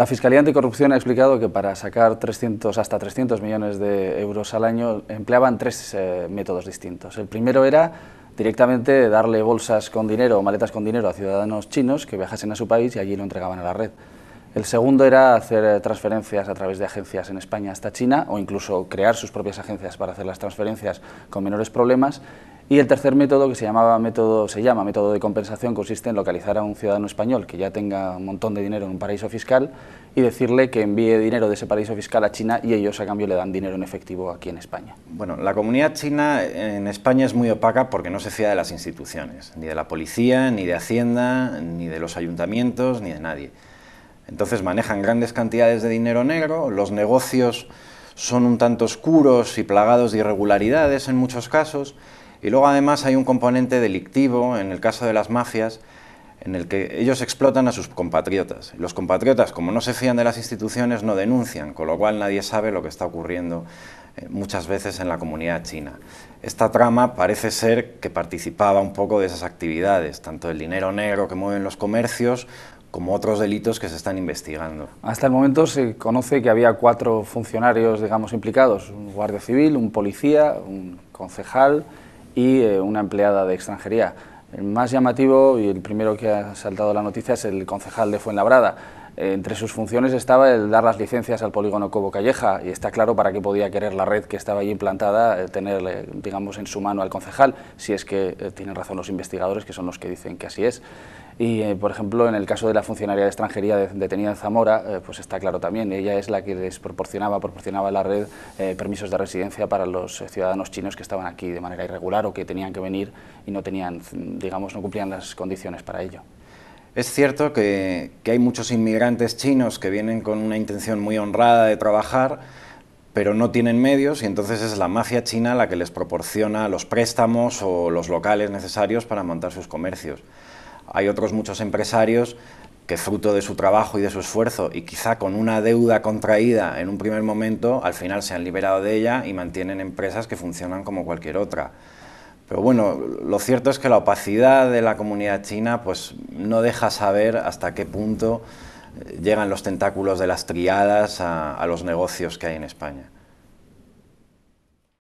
La Fiscalía Anticorrupción ha explicado que para sacar hasta 300 millones de euros al año empleaban tres eh, métodos distintos. El primero era directamente darle bolsas con dinero o maletas con dinero a ciudadanos chinos que viajasen a su país y allí lo entregaban a la red. El segundo era hacer eh, transferencias a través de agencias en España hasta China o incluso crear sus propias agencias para hacer las transferencias con menores problemas. Y el tercer método, que se, llamaba método, se llama método de compensación, consiste en localizar a un ciudadano español que ya tenga un montón de dinero en un paraíso fiscal y decirle que envíe dinero de ese paraíso fiscal a China y ellos a cambio le dan dinero en efectivo aquí en España. Bueno, la comunidad china en España es muy opaca porque no se fía de las instituciones, ni de la policía, ni de Hacienda, ni de los ayuntamientos, ni de nadie. Entonces manejan grandes cantidades de dinero negro, los negocios son un tanto oscuros y plagados de irregularidades en muchos casos, y luego además hay un componente delictivo, en el caso de las mafias, en el que ellos explotan a sus compatriotas. Los compatriotas, como no se fían de las instituciones, no denuncian, con lo cual nadie sabe lo que está ocurriendo eh, muchas veces en la comunidad china. Esta trama parece ser que participaba un poco de esas actividades, tanto el dinero negro que mueven los comercios como otros delitos que se están investigando. Hasta el momento se conoce que había cuatro funcionarios, digamos, implicados, un guardia civil, un policía, un concejal y eh, una empleada de extranjería. El más llamativo y el primero que ha saltado la noticia es el concejal de Fuenlabrada entre sus funciones estaba el dar las licencias al polígono Cobo Calleja y está claro para qué podía querer la red que estaba allí implantada eh, tener, eh, digamos, en su mano al concejal, si es que eh, tienen razón los investigadores, que son los que dicen que así es. Y, por ejemplo, en el caso de la funcionaria de extranjería detenida en Zamora, pues está claro también, ella es la que les proporcionaba, proporcionaba la red permisos de residencia para los ciudadanos chinos que estaban aquí de manera irregular o que tenían que venir y no tenían, digamos, no cumplían las condiciones para ello. Es cierto que, hay muchos inmigrantes chinos que vienen con una intención muy honrada de trabajar, pero no tienen medios y entonces es la mafia china la que les proporciona los préstamos o los locales necesarios para montar sus comercios. Hay otros muchos empresarios que fruto de su trabajo y de su esfuerzo y quizá con una deuda contraída en un primer momento, al final se han liberado de ella y mantienen empresas que funcionan como cualquier otra. Pero bueno, lo cierto es que la opacidad de la comunidad china pues, no deja saber hasta qué punto eh, llegan los tentáculos de las triadas a los negocios que hay en España.